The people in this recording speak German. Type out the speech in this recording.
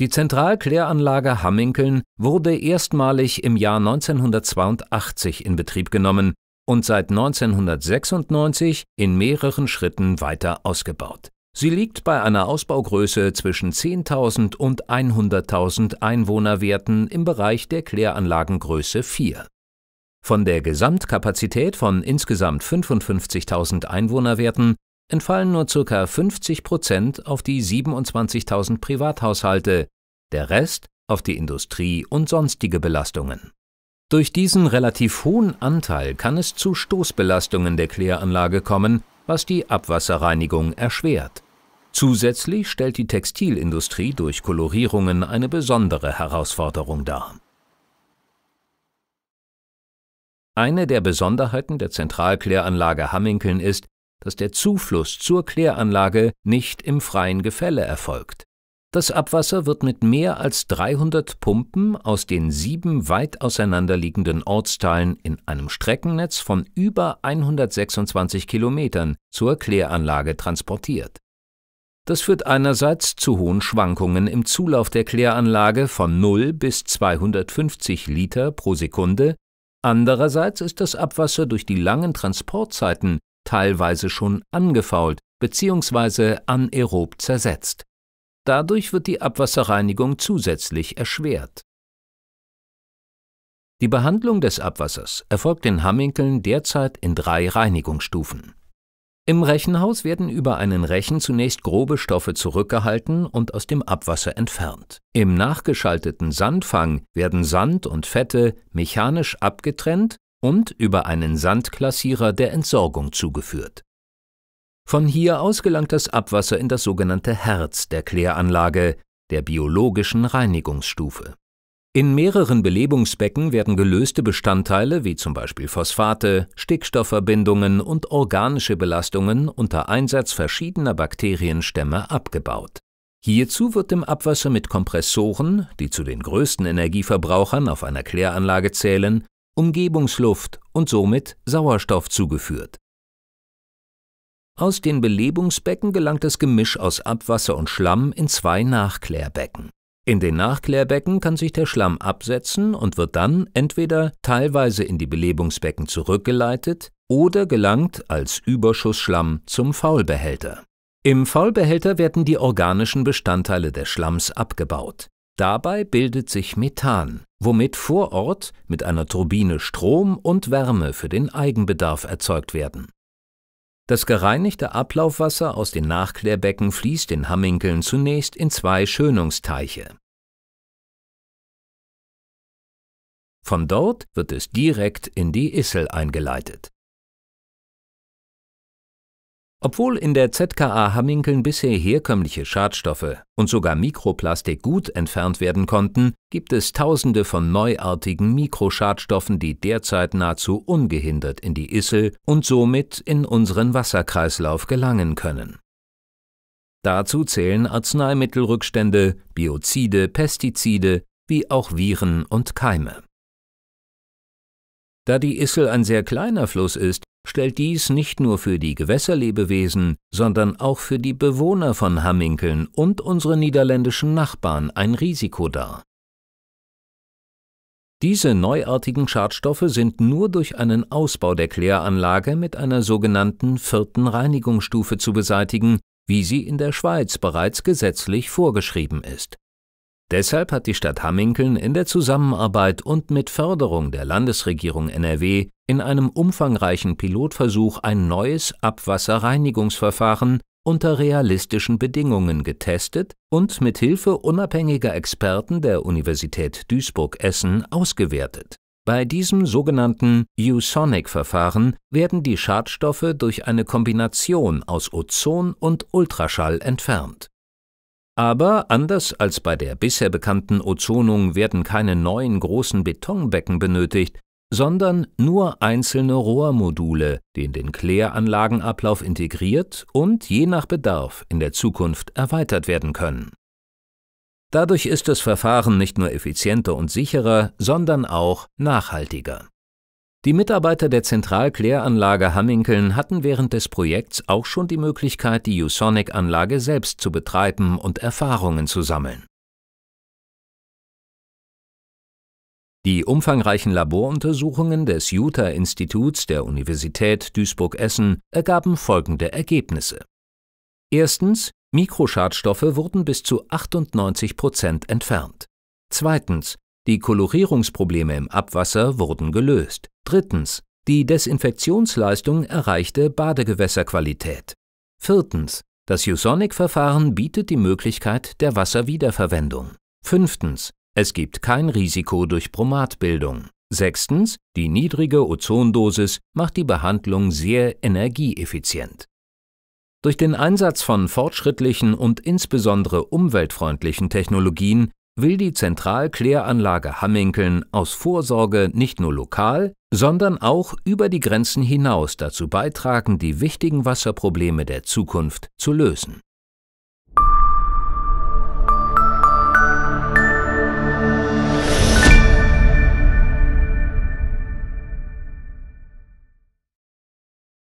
Die Zentralkläranlage Hamminkeln wurde erstmalig im Jahr 1982 in Betrieb genommen und seit 1996 in mehreren Schritten weiter ausgebaut. Sie liegt bei einer Ausbaugröße zwischen 10.000 und 100.000 Einwohnerwerten im Bereich der Kläranlagengröße 4. Von der Gesamtkapazität von insgesamt 55.000 Einwohnerwerten entfallen nur ca. 50 Prozent auf die 27.000 Privathaushalte, der Rest auf die Industrie und sonstige Belastungen. Durch diesen relativ hohen Anteil kann es zu Stoßbelastungen der Kläranlage kommen, was die Abwasserreinigung erschwert. Zusätzlich stellt die Textilindustrie durch Kolorierungen eine besondere Herausforderung dar. Eine der Besonderheiten der Zentralkläranlage Hamminkeln ist, dass der Zufluss zur Kläranlage nicht im freien Gefälle erfolgt. Das Abwasser wird mit mehr als 300 Pumpen aus den sieben weit auseinanderliegenden Ortsteilen in einem Streckennetz von über 126 Kilometern zur Kläranlage transportiert. Das führt einerseits zu hohen Schwankungen im Zulauf der Kläranlage von 0 bis 250 Liter pro Sekunde, andererseits ist das Abwasser durch die langen Transportzeiten teilweise schon angefault bzw. anaerob zersetzt. Dadurch wird die Abwasserreinigung zusätzlich erschwert. Die Behandlung des Abwassers erfolgt in Hamminkeln derzeit in drei Reinigungsstufen. Im Rechenhaus werden über einen Rechen zunächst grobe Stoffe zurückgehalten und aus dem Abwasser entfernt. Im nachgeschalteten Sandfang werden Sand und Fette mechanisch abgetrennt und über einen Sandklassierer der Entsorgung zugeführt. Von hier aus gelangt das Abwasser in das sogenannte Herz der Kläranlage, der biologischen Reinigungsstufe. In mehreren Belebungsbecken werden gelöste Bestandteile wie zum Beispiel Phosphate, Stickstoffverbindungen und organische Belastungen unter Einsatz verschiedener Bakterienstämme abgebaut. Hierzu wird im Abwasser mit Kompressoren, die zu den größten Energieverbrauchern auf einer Kläranlage zählen, Umgebungsluft und somit Sauerstoff zugeführt. Aus den Belebungsbecken gelangt das Gemisch aus Abwasser und Schlamm in zwei Nachklärbecken. In den Nachklärbecken kann sich der Schlamm absetzen und wird dann entweder teilweise in die Belebungsbecken zurückgeleitet oder gelangt als Überschussschlamm zum Faulbehälter. Im Faulbehälter werden die organischen Bestandteile des Schlamms abgebaut. Dabei bildet sich Methan, womit vor Ort mit einer Turbine Strom und Wärme für den Eigenbedarf erzeugt werden. Das gereinigte Ablaufwasser aus den Nachklärbecken fließt in Hamminkeln zunächst in zwei Schönungsteiche. Von dort wird es direkt in die Issel eingeleitet. Obwohl in der ZKA Hamminkeln bisher herkömmliche Schadstoffe und sogar Mikroplastik gut entfernt werden konnten, gibt es tausende von neuartigen Mikroschadstoffen, die derzeit nahezu ungehindert in die Issel und somit in unseren Wasserkreislauf gelangen können. Dazu zählen Arzneimittelrückstände, Biozide, Pestizide, wie auch Viren und Keime. Da die Issel ein sehr kleiner Fluss ist, stellt dies nicht nur für die Gewässerlebewesen, sondern auch für die Bewohner von Hamminkeln und unsere niederländischen Nachbarn ein Risiko dar. Diese neuartigen Schadstoffe sind nur durch einen Ausbau der Kläranlage mit einer sogenannten vierten Reinigungsstufe zu beseitigen, wie sie in der Schweiz bereits gesetzlich vorgeschrieben ist. Deshalb hat die Stadt Hamminkeln in der Zusammenarbeit und mit Förderung der Landesregierung NRW in einem umfangreichen Pilotversuch ein neues Abwasserreinigungsverfahren unter realistischen Bedingungen getestet und mit Hilfe unabhängiger Experten der Universität Duisburg-Essen ausgewertet. Bei diesem sogenannten U-Sonic-Verfahren werden die Schadstoffe durch eine Kombination aus Ozon und Ultraschall entfernt. Aber anders als bei der bisher bekannten Ozonung werden keine neuen großen Betonbecken benötigt, sondern nur einzelne Rohrmodule, die in den Kläranlagenablauf integriert und je nach Bedarf in der Zukunft erweitert werden können. Dadurch ist das Verfahren nicht nur effizienter und sicherer, sondern auch nachhaltiger. Die Mitarbeiter der Zentralkläranlage Hamminkeln hatten während des Projekts auch schon die Möglichkeit, die Usonic-Anlage selbst zu betreiben und Erfahrungen zu sammeln. Die umfangreichen Laboruntersuchungen des Utah-Instituts der Universität Duisburg-Essen ergaben folgende Ergebnisse. Erstens, Mikroschadstoffe wurden bis zu 98 Prozent entfernt. Zweitens, die Kolorierungsprobleme im Abwasser wurden gelöst. Drittens, die Desinfektionsleistung erreichte Badegewässerqualität. Viertens, das Usonic-Verfahren bietet die Möglichkeit der Wasserwiederverwendung. Fünftens, es gibt kein Risiko durch Bromatbildung. Sechstens, die niedrige Ozondosis macht die Behandlung sehr energieeffizient. Durch den Einsatz von fortschrittlichen und insbesondere umweltfreundlichen Technologien will die Zentralkläranlage Hamminkeln aus Vorsorge nicht nur lokal, sondern auch über die Grenzen hinaus dazu beitragen, die wichtigen Wasserprobleme der Zukunft zu lösen.